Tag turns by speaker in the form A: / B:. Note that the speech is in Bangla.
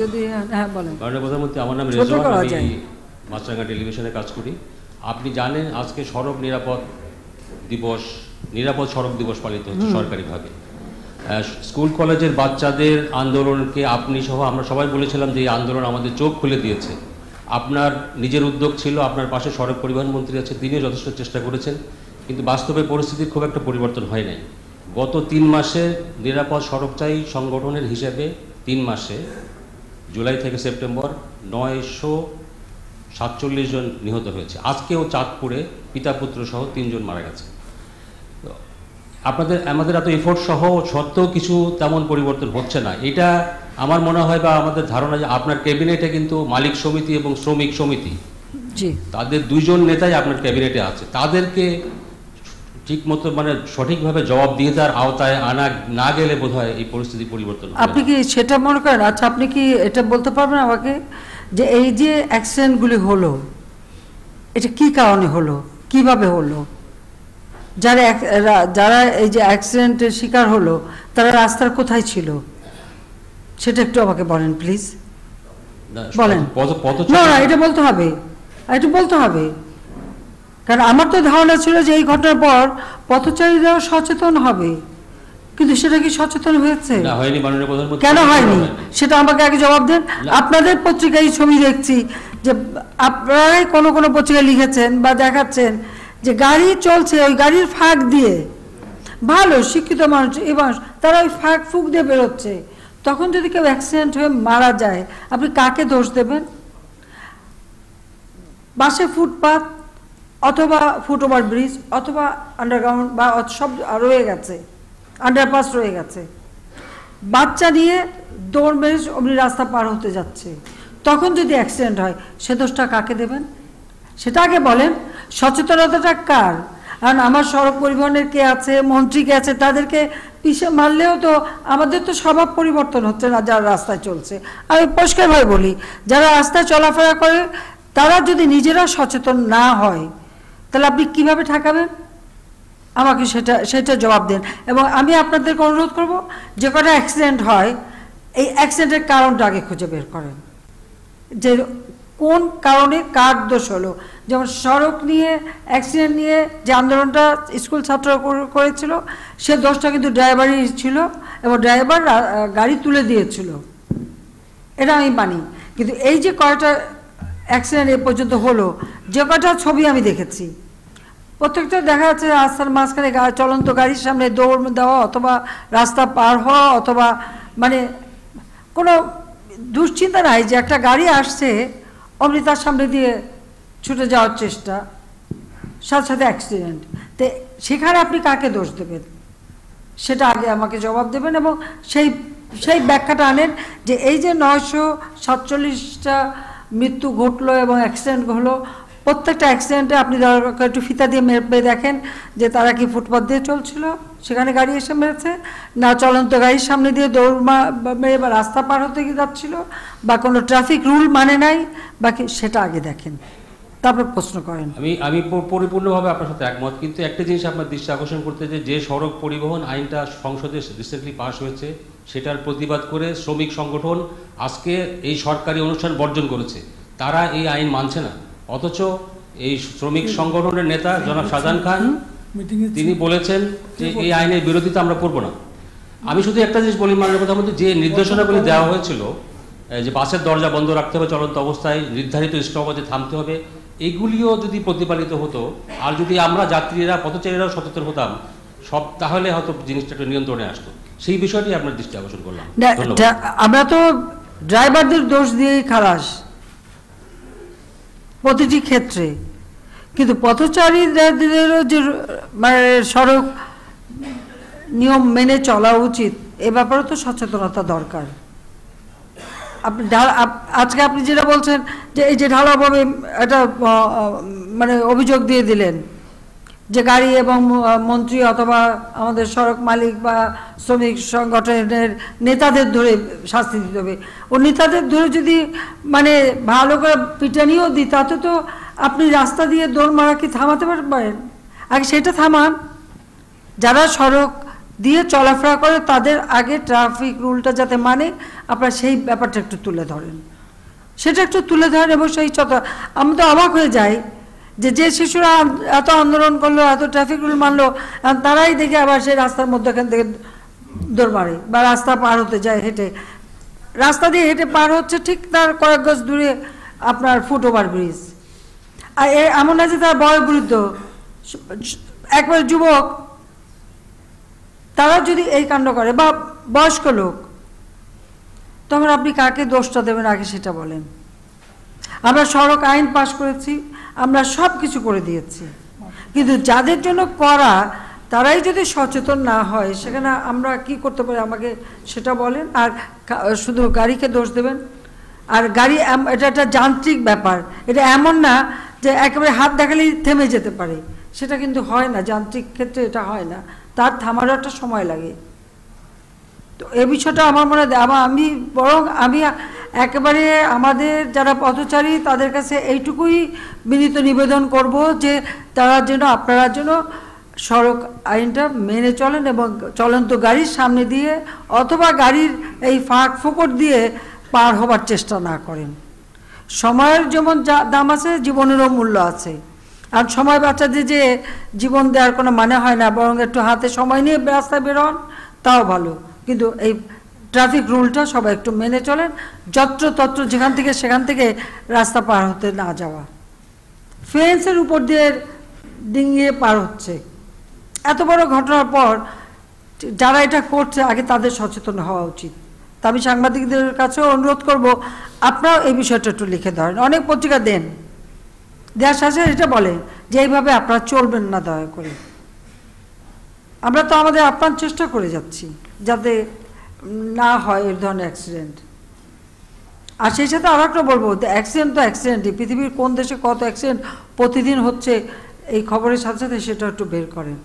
A: যদি হ্যাঁ, হ্যাঁ বলেন
B: মাননীয় প্রধানমন্ত্রী আমার নাম মাছরাঙ্গা টেলিভিশনে কাজ করি আপনি জানেন আজকে সড়ক নিরাপদ দিবস নিরাপদ সড়ক দিবস পালিত হচ্ছে সরকারিভাবে স্কুল কলেজের বাচ্চাদের আন্দোলনকে আপনি সহ আমরা সবাই বলেছিলাম যে এই আন্দোলন আমাদের চোখ খুলে দিয়েছে আপনার নিজের উদ্যোগ ছিল আপনার পাশে সড়ক পরিবহন মন্ত্রী আছে তিনিও যথেষ্ট চেষ্টা করেছেন কিন্তু বাস্তবে পরিস্থিতির খুব একটা পরিবর্তন হয় নাই গত তিন মাসে নিরাপদ সড়ক চাই সংগঠনের হিসেবে তিন মাসে জুলাই থেকে সেপ্টেম্বর নয়শো সাতচল্লিশ জন নিহত হয়েছে আজকেও চাঁদপুরে পিতা পুত্র সহ তিনজন মারা গেছে আপনাদের আমাদের এত এফোর্ট সহ সত্ত্বেও কিছু তেমন পরিবর্তন হচ্ছে না এটা আমার মনে হয় বা আমাদের ধারণা যে আপনার ক্যাবিনেটে কিন্তু মালিক সমিতি এবং শ্রমিক সমিতি তাদের দুইজন নেতাই আপনার ক্যাবিনেটে আছে তাদেরকে ঠিকমতো মানে সঠিকভাবে জবাব দিয়ে তার আওতায় আনা না গেলে বোধ এই পরিস্থিতি পরিবর্তন আপনি
A: কি সেটা মনে করেন আচ্ছা আপনি কি এটা বলতে পারবেন আমাকে যে এই যে অ্যাক্সিডেন্টগুলি হলো এটা কি কারণে হলো কিভাবে হলো যারা যারা এই যে অ্যাক্সিডেন্টের শিকার হলো তারা রাস্তার কোথায় ছিল সেটা একটু আমাকে বলেন প্লিজ
B: বলেন না এটা
A: বলতে হবে এটা বলতে হবে কারণ আমার তো ধারণা ছিল যে এই ঘটনার পর পথচারীরাও সচেতন হবে কিন্তু সেটা কি সচেতন হয়েছে কেন হয়নি সেটা আমাকে আগে জবাব দেন আপনাদের পত্রিকায় ছবি দেখছি যে আপনারাই কোনো কোনো পত্রিকায় লিখেছেন বা দেখাচ্ছেন যে গাড়ি চলছে ওই গাড়ির ফাঁক দিয়ে ভালো শিক্ষিত মানুষ এই মানুষ তারা ওই ফাঁক ফুঁক দিয়ে বেরোচ্ছে তখন যদি কেউ অ্যাক্সিডেন্ট হয়ে মারা যায় আপনি কাকে দোষ দেবেন বাসে ফুটপাথ অথবা ফুটওভার ব্রিজ অথবা আন্ডারগ্রাউন্ড বা সব রয়ে গেছে আন্ডারপাস রয়ে গেছে বাচ্চা নিয়ে দৌড় মেরে অমনি রাস্তা পার হতে যাচ্ছে তখন যদি অ্যাক্সিডেন্ট হয় সে দোষটা কাকে দেবেন সেটা আগে বলেন সচেতনতাটা কার কারণ আমার সড়ক পরিবহনের কে আছে মন্ত্রী কে আছে তাদেরকে পিছিয়ে মারলেও তো আমাদের তো স্বভাব পরিবর্তন হচ্ছে না যারা রাস্তায় চলছে আমি পরিষ্কারভাবে বলি যারা রাস্তায় চলাফেরা করে তারা যদি নিজেরা সচেতন না হয় তাহলে আপনি কীভাবে ঠেকাবেন আমাকে সেটা সেটা জবাব দেন এবং আমি আপনাদেরকে অনুরোধ করব যে কটা অ্যাক্সিডেন্ট হয় এই অ্যাক্সিডেন্টের কারণটা আগে খুঁজে বের করেন যে কোন কারণে কার দোষ হলো যেমন সড়ক নিয়ে অ্যাক্সিডেন্ট নিয়ে যে আন্দোলনটা স্কুল ছাত্র করেছিল সে দোষটা কিন্তু ড্রাইভারই ছিল এবং ড্রাইভার গাড়ি তুলে দিয়েছিল এটা আমি মানি কিন্তু এই যে কয়টা অ্যাক্সিডেন্ট এ পর্যন্ত হলো যে কয়টা ছবি আমি দেখেছি প্রত্যেকটা দেখা যাচ্ছে রাস্তার মাঝখানে চলন্ত গাড়ির সামনে দৌড় দেওয়া অথবা রাস্তা পার হওয়া অথবা মানে কোনো দুশ্চিন্তা নাই যে একটা গাড়ি আসছে অমৃতার সামনে দিয়ে ছুটে যাওয়ার চেষ্টা সাথে সাথে অ্যাক্সিডেন্ট তো সেখানে আপনি কাকে দোষ দেবেন সেটা আগে আমাকে জবাব দেবেন এবং সেই সেই ব্যাখ্যাটা আনেন যে এই যে নয়শো সাতচল্লিশটা মৃত্যু ঘটলো এবং অ্যাক্সিডেন্ট হলো প্রত্যেকটা অ্যাক্সিডেন্টে আপনি একটু ফিতা দিয়ে মেপে দেখেন যে তারা কি ফুটপাথ দিয়ে চলছিল সেখানে গাড়ি এসে মেরেছে না চলন্ত গাড়ির সামনে দিয়ে দৌড় মেরে বা রাস্তা পার হতে গিয়ে যাচ্ছিল বা কোনো ট্রাফিক রুল মানে নাই বাকি সেটা আগে দেখেন তারপর প্রশ্ন করেন
B: আমি আমি পরিপূর্ণভাবে আপনার সাথে একমত কিন্তু একটা জিনিস আপনার দৃষ্টি আকর্ষণ করতে যে যে সড়ক পরিবহন আইনটা সংসদে রিসেন্টলি পাশ হয়েছে সেটার প্রতিবাদ করে শ্রমিক সংগঠন আজকে এই সরকারি অনুষ্ঠান বর্জন করেছে তারা এই আইন মানছে না অথচ এই শ্রমিক সংগঠনের নেতা জনাব শাহজাহান খান তিনি বলেছেন যে এই আইনের বিরোধিতা আমরা করব না আমি শুধু একটা জিনিস বলি মাননীয় প্রধানমন্ত্রী যে নির্দেশনাগুলি দেওয়া হয়েছিল যে বাসের দরজা বন্ধ রাখতে হবে চলন্ত অবস্থায় নির্ধারিত স্টপে থামতে হবে এগুলিও যদি প্রতিপালিত হতো আর যদি আমরা যাত্রীরা পথচারীরাও সচেতন হতাম সব তাহলে হয়তো জিনিসটা একটু নিয়ন্ত্রণে আসতো সেই বিষয়টি আপনার দৃষ্টি আকর্ষণ করলাম
A: আমরা তো ড্রাইভারদের দোষ দিয়েই খালাস প্রতিটি ক্ষেত্রে কিন্তু পথচারীদেরও যে মানে সড়ক নিয়ম মেনে চলা উচিত এ ব্যাপারেও তো সচেতনতা দরকার আপনি আজকে আপনি যেটা বলছেন যে এই যে ঢালাভাবে একটা মানে অভিযোগ দিয়ে দিলেন যে গাড়ি এবং মন্ত্রী অথবা আমাদের সড়ক মালিক বা শ্রমিক সংগঠনের নেতাদের ধরে শাস্তি দিতে হবে ও নেতাদের ধরে যদি মানে ভালো করে পিটানিও দিই তাতে তো আপনি রাস্তা দিয়ে দৌড় মারা কি থামাতে পারেন আগে সেটা থামান যারা সড়ক দিয়ে চলাফেরা করে তাদের আগে ট্রাফিক রুলটা যাতে মানে আপনারা সেই ব্যাপারটা একটু তুলে ধরেন সেটা একটু তুলে ধরেন এবং সেই আমি তো অবাক হয়ে যাই যে যে শিশুরা এত আন্দোলন করলো এত ট্রাফিক রুল মানলো তারাই দেখে আবার সেই রাস্তার মধ্যখান থেকে দৌড় মারে বা রাস্তা পার হতে যায় হেঁটে রাস্তা দিয়ে হেঁটে পার হচ্ছে ঠিক তার কয়েক গজ দূরে আপনার ফুটওভার ব্রিজ আর এমন আছে তার বৃদ্ধ একবার যুবক তারা যদি এই কাণ্ড করে বা বয়স্ক লোক তখন আপনি কাকে দোষটা দেবেন আগে সেটা বলেন আমরা সড়ক আইন পাশ করেছি আমরা সব কিছু করে দিয়েছি কিন্তু যাদের জন্য করা তারাই যদি সচেতন না হয় সেখানে আমরা কি করতে পারি আমাকে সেটা বলেন আর শুধু গাড়িকে দোষ দেবেন আর গাড়ি এটা একটা যান্ত্রিক ব্যাপার এটা এমন না যে একেবারে হাত দেখালেই থেমে যেতে পারে সেটা কিন্তু হয় না যান্ত্রিক ক্ষেত্রে এটা হয় না তার থামারও একটা সময় লাগে তো এ বিষয়টা আমার মনে হয় আমি বরং আমি একেবারে আমাদের যারা পথচারী তাদের কাছে এইটুকুই বিনীত নিবেদন করব যে তারা যেন আপনারা যেন সড়ক আইনটা মেনে চলেন এবং চলন্ত গাড়ির সামনে দিয়ে অথবা গাড়ির এই ফাঁক ফোকর দিয়ে পার হবার চেষ্টা না করেন সময়ের যেমন যা দাম আছে জীবনেরও মূল্য আছে আর সময় বাচ্চাদের যে জীবন দেওয়ার কোনো মানে হয় না বরং একটু হাতে সময় নিয়ে রাস্তায় বেরোন তাও ভালো কিন্তু এই ট্রাফিক রুলটা সবাই একটু মেনে চলেন যত্রতত্র যেখান থেকে সেখান থেকে রাস্তা পার হতে না যাওয়া ফেন্সের উপর দিয়ে ডিঙিয়ে পার হচ্ছে এত বড় ঘটনার পর যারা এটা করছে আগে তাদের সচেতন হওয়া উচিত তা আমি সাংবাদিকদের কাছেও অনুরোধ করব আপনারাও এই বিষয়টা একটু লিখে ধরেন অনেক পত্রিকা দেন দেওয়ার সাথে এটা বলে যে এইভাবে আপনারা চলবেন না দয়া করে আমরা তো আমাদের আপ্রাণ চেষ্টা করে যাচ্ছি যাতে না হয় এই ধরনের অ্যাক্সিডেন্ট আর সেই সাথে আরও একটা বলবো অ্যাক্সিডেন্ট তো অ্যাক্সিডেন্টই পৃথিবীর কোন দেশে কত অ্যাক্সিডেন্ট প্রতিদিন হচ্ছে এই খবরের সাথে সাথে সেটা একটু বের করেন